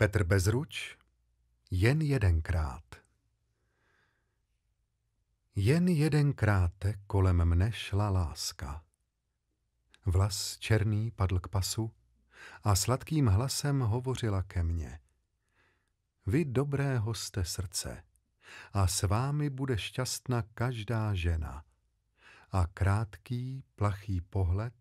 Petr Bezruč, jen jedenkrát. Jen jedenkrát kolem mne šla láska. Vlas černý padl k pasu a sladkým hlasem hovořila ke mně. Vy dobrého jste srdce a s vámi bude šťastna každá žena. A krátký, plachý pohled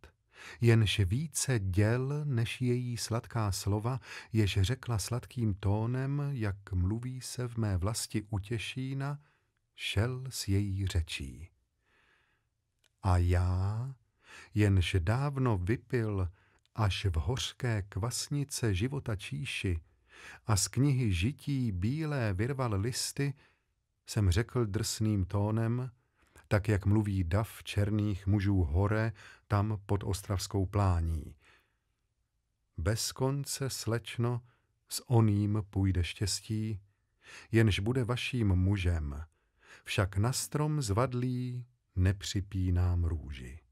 jenž více děl než její sladká slova, jež řekla sladkým tónem, jak mluví se v mé vlasti utěšína, šel s její řečí. A já, jenž dávno vypil až v hořké kvasnice života číši a z knihy žití bílé vyrval listy, jsem řekl drsným tónem, tak jak mluví dav černých mužů hore, tam pod ostravskou plání. Bez konce, slečno, s oným půjde štěstí, jenž bude vaším mužem, však na strom zvadlí nepřipínám růži.